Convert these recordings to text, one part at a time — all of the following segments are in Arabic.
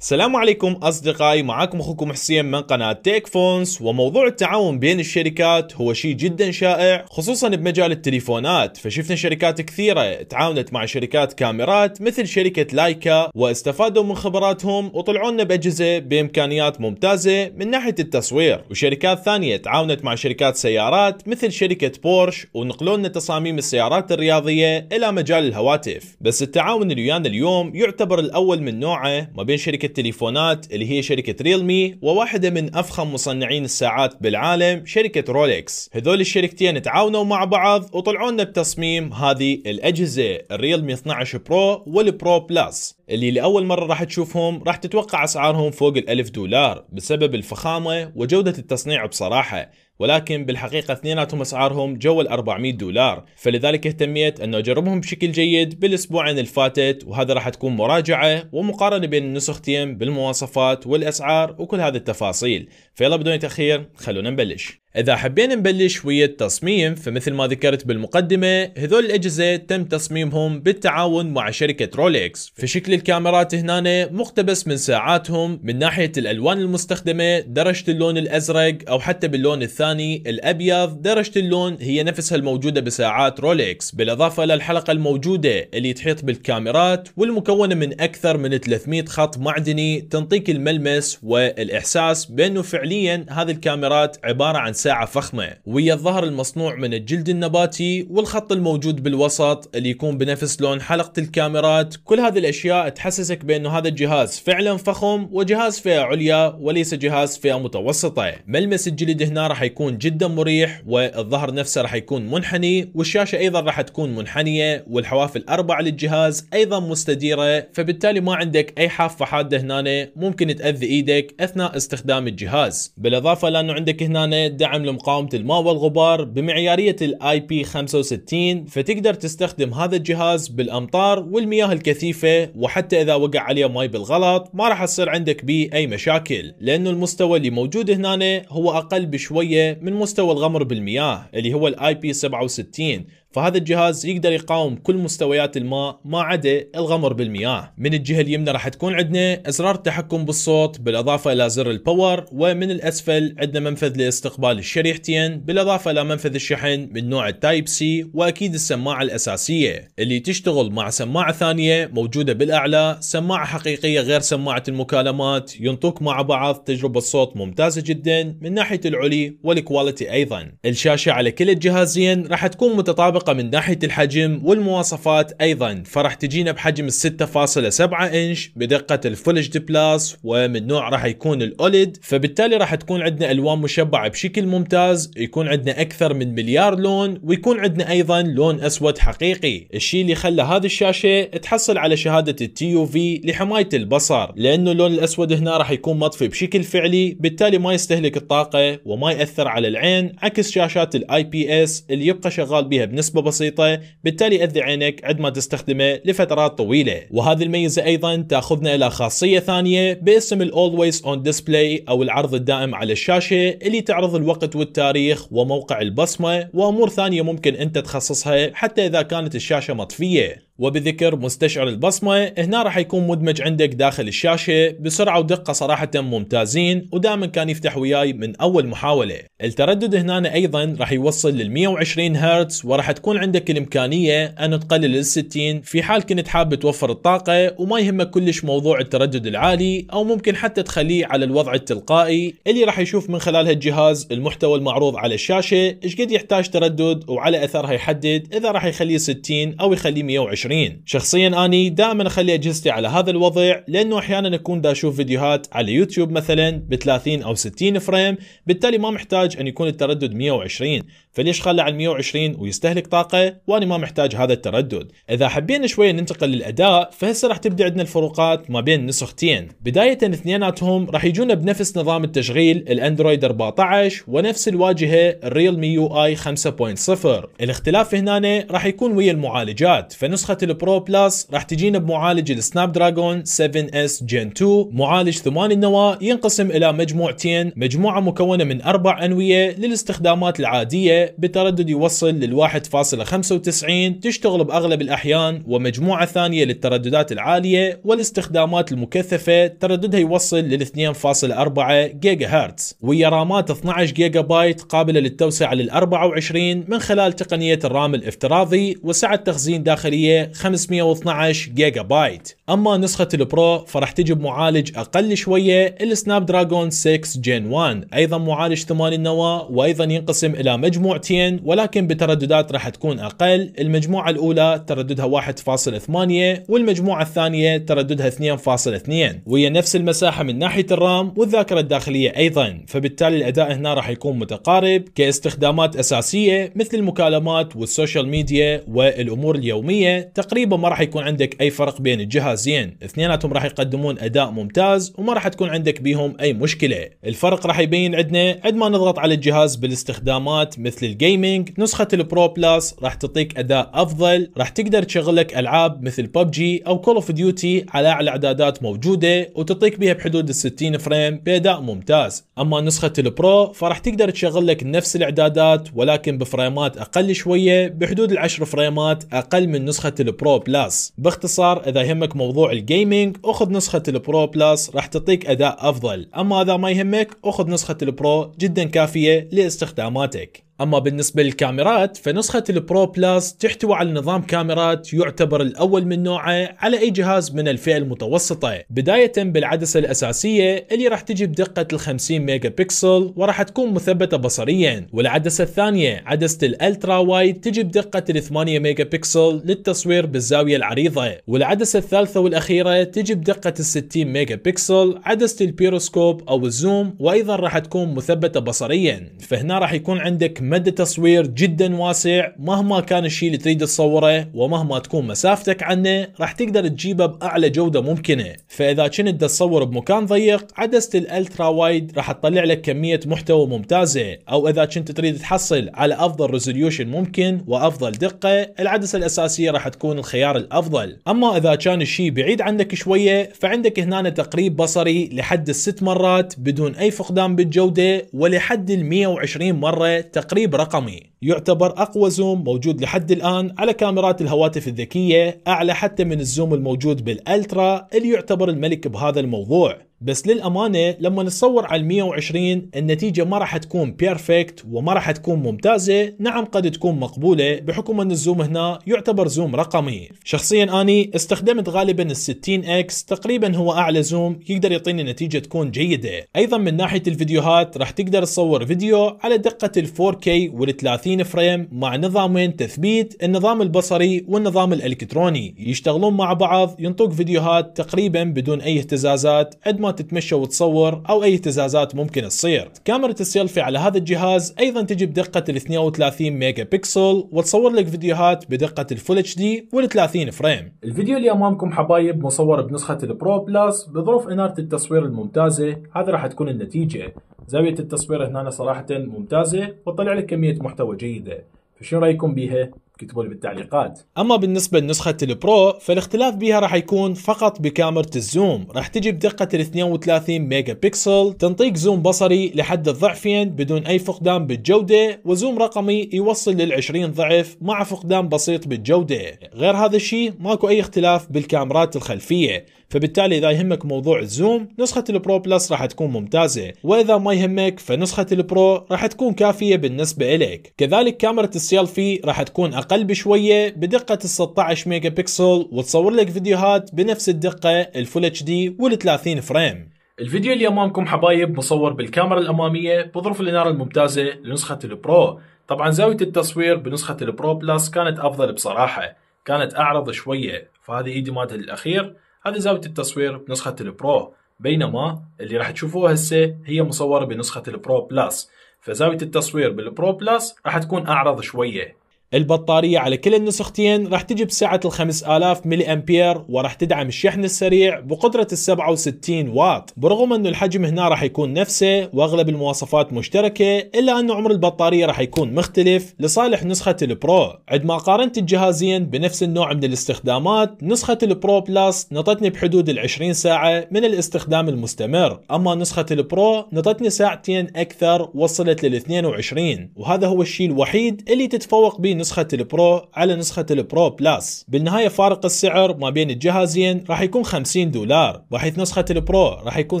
السلام عليكم أصدقائي معكم أخوكم حسين من قناة تيك فونس وموضوع التعاون بين الشركات هو شيء جدا شائع خصوصا بمجال التليفونات فشفنا شركات كثيرة تعاونت مع شركات كاميرات مثل شركة لايكا واستفادوا من خبراتهم وطلعوا لنا بأجهزة بإمكانيات ممتازة من ناحية التصوير وشركات ثانية تعاونت مع شركات سيارات مثل شركة بورش ونقلوا لنا تصاميم السيارات الرياضية إلى مجال الهواتف بس التعاون اللي ويانا اليوم يعتبر الأول من نوعه ما بين شركة شركة تليفونات اللي هي شركة ريلمي وواحدة من أفخم مصنعين الساعات بالعالم شركة رولكس هذول الشركتين تعاونوا مع بعض وطلعوا لنا بتصميم هذه الأجهزة الريلمي 12 برو والبرو بلس اللي لأول مرة راح تشوفهم راح تتوقع أسعارهم فوق ال1000 دولار بسبب الفخامة وجودة التصنيع بصراحة ولكن بالحقيقة اثنيناتهم أسعارهم جو ال 400 دولار فلذلك اهتميت أنه أجربهم بشكل جيد بالأسبوعين الفاتت وهذا راح تكون مراجعة ومقارنة بين النسختين بالمواصفات والأسعار وكل هذه التفاصيل فيلا بدون تأخير خلونا نبلش إذا حبينا نبلش ويا التصميم فمثل ما ذكرت بالمقدمة هذول الأجهزة تم تصميمهم بالتعاون مع شركة رولكس فشكل الكاميرات هنا مقتبس من ساعاتهم من ناحية الألوان المستخدمة درجة اللون الأزرق أو حتى باللون الثاني الأبيض درجة اللون هي نفسها الموجودة بساعات رولكس بالإضافة للحلقة الموجودة اللي تحيط بالكاميرات والمكونة من أكثر من 300 خط معدني تنطيك الملمس والإحساس بأنه فعليا هذه الكاميرات عبارة عن ساعة ساعة فخمة ويا الظهر المصنوع من الجلد النباتي والخط الموجود بالوسط اللي يكون بنفس لون حلقة الكاميرات كل هذه الأشياء تحسسك بأنه هذا الجهاز فعلا فخم وجهاز فئة عليا وليس جهاز فئة متوسطة ملمس الجلد هنا راح يكون جدا مريح والظهر نفسه راح يكون منحني والشاشة أيضا راح تكون منحنية والحواف الاربعه للجهاز أيضا مستديرة فبالتالي ما عندك أي حافة حادة هنا ممكن تأذي إيدك أثناء استخدام الجهاز بالإضافة لأنه عندك هنا دعم لمقاومة الماء والغبار بمعيارية الاي بي 65 فتقدر تستخدم هذا الجهاز بالامطار والمياه الكثيفة وحتى اذا وقع عليه ماي بالغلط ما راح تصير عندك به اي مشاكل لانه المستوى اللي موجود هنا هو اقل بشوية من مستوى الغمر بالمياه اللي هو الاي بي 67 فهذا الجهاز يقدر يقاوم كل مستويات الماء ما عدا الغمر بالمياه من الجهة اليمنى راح تكون عندنا ازرار التحكم بالصوت بالاضافة الى زر الباور ومن الاسفل عندنا منفذ لاستقبال الشريحتين بالاضافة الى منفذ الشحن من نوع التايب سي واكيد السماعة الاساسية اللي تشتغل مع سماعة ثانية موجودة بالاعلى سماعة حقيقية غير سماعة المكالمات ينطوك مع بعض تجربة صوت ممتازة جدا من ناحية العلي والكواليتي ايضا الشاشة على كل الجهازين راح تكون متطابقة الطبقة من ناحية الحجم والمواصفات أيضا فراح تجينا بحجم 6.7 إنش بدقة الفول اتش دي بلس ومن نوع راح يكون الأوليد فبالتالي راح تكون عندنا ألوان مشبعة بشكل ممتاز يكون عندنا أكثر من مليار لون ويكون عندنا أيضا لون أسود حقيقي الشيء اللي خلى هذه الشاشة تحصل على شهادة التي يو في لحماية البصر لأنه اللون الأسود هنا راح يكون مطفي بشكل فعلي بالتالي ما يستهلك الطاقة وما يأثر على العين عكس شاشات الاي بي اس اللي يبقى شغال بها بنسبة بنسبة بسيطة بالتالي يأذي عينك عندما تستخدمه لفترات طويلة وهذه الميزة أيضا تأخذنا إلى خاصية ثانية باسم ال Always on Display أو العرض الدائم على الشاشة اللي تعرض الوقت والتاريخ وموقع البصمة وأمور ثانية ممكن أنت تخصصها حتى إذا كانت الشاشة مطفية وبذكر مستشعر البصمة هنا راح يكون مدمج عندك داخل الشاشة بسرعة ودقة صراحة ممتازين ودائما كان يفتح وياي من أول محاولة التردد هنا أيضا راح يوصل لل 120 هرتز وراح تكون عندك الإمكانية أن تقلل لل 60 في حال كنت حاب توفر الطاقة وما يهمك كلش موضوع التردد العالي أو ممكن حتى تخليه على الوضع التلقائي اللي راح يشوف من خلال هالجهاز المحتوى المعروض على الشاشة إيش قد يحتاج تردد وعلى أثرها يحدد إذا راح يخليه 60 أو يخليه 120 20 شخصيا اني دائما اخلي اجهزتي على هذا الوضع لانه احيانا اكون دا اشوف فيديوهات على يوتيوب مثلا ب 30 او 60 فريم بالتالي ما محتاج ان يكون التردد 120 فليش خلى على 120 ويستهلك طاقه وانا ما محتاج هذا التردد اذا حبينا شويه ننتقل للاداء فهسه راح تبدا عندنا الفروقات ما بين نسختين بدايه اثنيناتهم راح يجونا بنفس نظام التشغيل الاندرويد 14 ونفس الواجهه الريل مي يو اي 5.0 الاختلاف هنا راح يكون ويا المعالجات فنسخه البرو بلس راح تجينا بمعالج السناب دراجون 7 اس جين 2 معالج ثمان النواه ينقسم الى مجموعتين مجموعه مكونه من اربع انويه للاستخدامات العاديه بتردد يوصل لل 1.95 تشتغل بأغلب الأحيان ومجموعة ثانية للترددات العالية والاستخدامات المكثفة ترددها يوصل لل 2.4 جيجا هرتز ويا رامات 12 جيجا بايت قابلة للتوسعة لل 24 من خلال تقنية الرام الافتراضي وسعة تخزين داخلية 512 جيجا بايت أما نسخة البرو فراح تجي بمعالج أقل شوية السناب دراجون 6 جين 1 أيضا معالج 8 نواة وأيضا ينقسم إلى مجموعة مجموعتين ولكن بترددات راح تكون أقل المجموعة الأولى ترددها 1.8 والمجموعة الثانية ترددها 2.2 وهي نفس المساحة من ناحية الرام والذاكرة الداخلية أيضا فبالتالي الأداء هنا راح يكون متقارب كاستخدامات أساسية مثل المكالمات والسوشيال ميديا والأمور اليومية تقريبا ما راح يكون عندك أي فرق بين الجهازين اثنيناتهم راح يقدمون أداء ممتاز وما راح تكون عندك بيهم أي مشكلة الفرق راح يبين عندنا عندما نضغط على الجهاز بالاستخدامات مثل للجيمنج نسخة البرو بلس راح تعطيك اداء افضل راح تقدر تشغلك العاب مثل ببجي او كول اوف ديوتي على اعلى اعدادات موجودة وتعطيك بها بحدود ال 60 فريم باداء ممتاز اما نسخة البرو فراح تقدر تشغلك نفس الاعدادات ولكن بفريمات اقل شوية بحدود ال 10 فريمات اقل من نسخة البرو بلس باختصار اذا يهمك موضوع الجيمنج اخذ نسخة البرو بلس راح تعطيك اداء افضل اما اذا ما يهمك اخذ نسخة البرو جدا كافية لاستخداماتك أما بالنسبة للكاميرات فنسخة البرو بلاس تحتوي على نظام كاميرات يعتبر الأول من نوعه على أي جهاز من الفئة المتوسطة بداية بالعدسة الأساسية اللي راح تجي بدقة ال 50 ميجا بكسل وراح تكون مثبتة بصريا والعدسة الثانية عدسة الألترا وايد تجي بدقة ال 8 ميجا بكسل للتصوير بالزاوية العريضة والعدسة الثالثة والأخيرة تجي بدقة ال 60 ميجا بكسل عدسة البيروسكوب أو الزوم وأيضا راح تكون مثبتة بصريا فهنا راح يكون عندك مدى تصوير جدا واسع مهما كان الشيء اللي تريد تصوره ومهما تكون مسافتك عنه راح تقدر تجيبه بأعلى جودة ممكنة فإذا كنت تصور بمكان ضيق عدسة الألترا وايد راح تطلع لك كمية محتوى ممتازة أو إذا كنت تريد تحصل على أفضل ريزوليوشن ممكن وأفضل دقة العدسة الأساسية راح تكون الخيار الأفضل أما إذا كان الشيء بعيد عنك شوية فعندك هنا تقريب بصري لحد الست مرات بدون أي فقدان بالجودة ولحد ال 120 مرة تقريبا تقريب رقمي يعتبر أقوى زوم موجود لحد الآن على كاميرات الهواتف الذكية أعلى حتى من الزوم الموجود بالألترا اللي يعتبر الملك بهذا الموضوع بس للامانه لما نتصور على 120 النتيجه ما راح تكون بيرفكت وما راح تكون ممتازه، نعم قد تكون مقبوله بحكم ان الزوم هنا يعتبر زوم رقمي. شخصيا اني استخدمت غالبا ال 60 اكس تقريبا هو اعلى زوم يقدر يعطيني نتيجه تكون جيده. ايضا من ناحيه الفيديوهات راح تقدر تصور فيديو على دقه ال 4K وال 30 فريم مع نظامين تثبيت النظام البصري والنظام الالكتروني يشتغلون مع بعض ينطوك فيديوهات تقريبا بدون اي اهتزازات قد ما تتمشى وتصور او اي اهتزازات ممكن تصير كاميرا السيلفي على هذا الجهاز ايضا تجي بدقة ال 32 ميجا بكسل وتصور لك فيديوهات بدقة الفول اتش دي وال 30 فريم الفيديو اللي امامكم حبايب مصور بنسخة البرو بلس بظروف انارة التصوير الممتازة هذا راح تكون النتيجة زاوية التصوير هنا صراحة ممتازة وتطلع لك كمية محتوى جيدة فشو رايكم بيها؟ اكتبوا لي بالتعليقات اما بالنسبه لنسخه البرو فالاختلاف بها راح يكون فقط بكاميرا الزوم راح تجي بدقه ال 32 ميجا بكسل تنطيق زوم بصري لحد الضعفين بدون اي فقدان بالجوده وزوم رقمي يوصل لل 20 ضعف مع فقدان بسيط بالجوده غير هذا الشيء ماكو اي اختلاف بالكاميرات الخلفيه فبالتالي اذا يهمك موضوع الزوم نسخه البرو بلس راح تكون ممتازه واذا ما يهمك فنسخه البرو راح تكون كافيه بالنسبه اليك كذلك كاميرا السيلفي راح تكون اقل بشويه بدقه 16 ميجا بكسل وتصور لك فيديوهات بنفس الدقه الفول اتش دي وال 30 فريم الفيديو اللي امامكم حبايب مصور بالكاميرا الاماميه بظروف الاناره الممتازه لنسخه البرو طبعا زاويه التصوير بنسخه البرو بلس كانت افضل بصراحه كانت اعرض شويه فهذه ايدي مالتي الاخير هذه زاوية التصوير بنسخة البرو بينما اللي راح تشوفوها هسه هي مصورة بنسخة البرو بلس فزاوية التصوير بالبرو بلس راح تكون أعرض شوية البطارية على كل النسختين راح تجي بسعة ال 5000 ملي امبير وراح تدعم الشحن السريع بقدرة ال 67 واط برغم انه الحجم هنا راح يكون نفسه واغلب المواصفات مشتركة الا ان عمر البطارية راح يكون مختلف لصالح نسخة البرو عندما قارنت الجهازين بنفس النوع من الاستخدامات نسخة البرو بلس نطتني بحدود ال 20 ساعة من الاستخدام المستمر اما نسخة البرو نطتني ساعتين اكثر وصلت لل 22 وهذا هو الشيء الوحيد اللي تتفوق به نسخة البرو على نسخة البرو بلس بالنهاية فارق السعر ما بين الجهازين راح يكون 50 دولار بحيث نسخة البرو راح يكون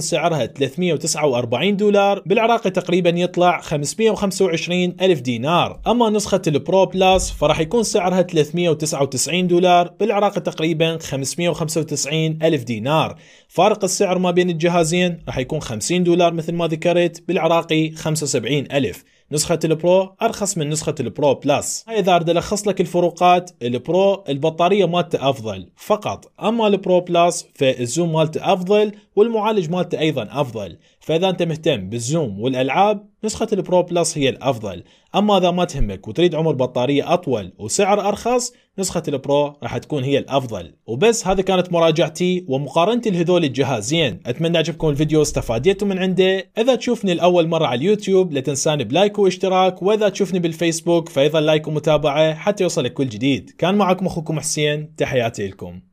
سعرها 349 دولار بالعراق تقريبا يطلع 525 ألف دينار أما نسخة البرو بلس فراح يكون سعرها 399 دولار بالعراق تقريبا 595 ألف دينار فارق السعر ما بين الجهازين راح يكون 50 دولار مثل ما ذكرت بالعراقي 75 ألف نسخه البرو ارخص من نسخه البرو بلس هاي اذا اريد الخص لك الفروقات البرو البطاريه مالته افضل فقط اما البرو بلس فالزوم مالته افضل والمعالج مالته ايضا افضل فاذا انت مهتم بالزوم والالعاب نسخه البرو بلس هي الافضل اما اذا ما تهمك وتريد عمر بطاريه اطول وسعر ارخص نسخه البرو راح تكون هي الافضل وبس هذه كانت مراجعتي ومقارنتي لهذول الجهازين اتمنى عجبكم الفيديو واستفاديتوا من عنده اذا تشوفني الاول مره على اليوتيوب لا تنساني بلايك واشتراك واذا تشوفني بالفيسبوك فايضا لايك ومتابعه حتى يوصلك كل جديد كان معكم اخوكم حسين تحياتي لكم